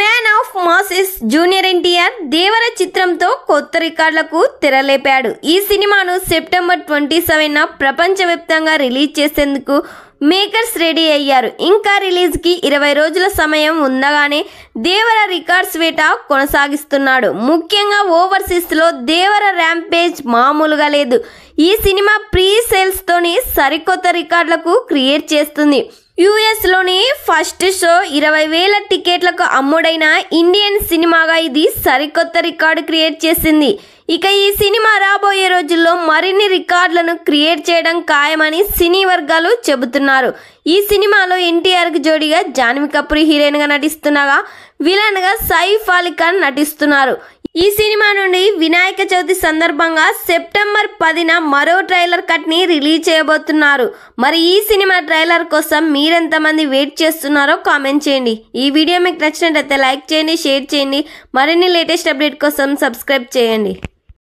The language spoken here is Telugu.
man of masses junior NTR Devara చిత్రంతో కొత్త రికార్డులకు తెరలేపాడు ఈ సినిమాను సెప్టెంబర్ ట్వంటీ సెవెన్ ప్రపంచవ్యాప్తంగా రిలీజ్ చేసేందుకు మేకర్స్ రెడీ అయ్యారు ఇంకా రిలీజ్కి ఇరవై రోజుల సమయం ఉండగానే దేవర రికార్డ్స్ వేట కొనసాగిస్తున్నాడు ముఖ్యంగా ఓవర్సీస్లో దేవర ర్యాంపేజ్ మామూలుగా లేదు ఈ సినిమా ప్రీ సేల్స్తోని సరికొత్త రికార్డులకు క్రియేట్ చేస్తుంది యుఎస్లోని ఫస్ట్ షో ఇరవై వేల టికెట్లకు అమ్ముడైన ఇండియన్ సినిమాగా ఇది సరికొత్త రికార్డు క్రియేట్ చేసింది ఇక ఈ సినిమా రాబోయే రోజుల్లో మరిన్ని రికార్డులను క్రియేట్ చేయడం ఖాయమని సినీ వర్గాలు చెబుతున్నారు ఈ సినిమాలో ఎన్టీఆర్కి జోడిగా జాన్వి కపూర్ హీరోయిన్గా నటిస్తున్నాగా విలన్గా సైఫ్ అలీ ఖాన్ నటిస్తున్నారు ఈ సినిమా నుండి వినాయక చవితి సందర్భంగా సెప్టెంబర్ పదిన మరో ట్రైలర్ కట్ని రిలీజ్ చేయబోతున్నారు మరి ఈ సినిమా ట్రైలర్ కోసం మీరెంతమంది వెయిట్ చేస్తున్నారో కామెంట్ చేయండి ఈ వీడియో మీకు నచ్చినట్లయితే లైక్ చేయండి షేర్ చేయండి మరిన్ని లేటెస్ట్ అప్డేట్ కోసం సబ్స్క్రైబ్ చేయండి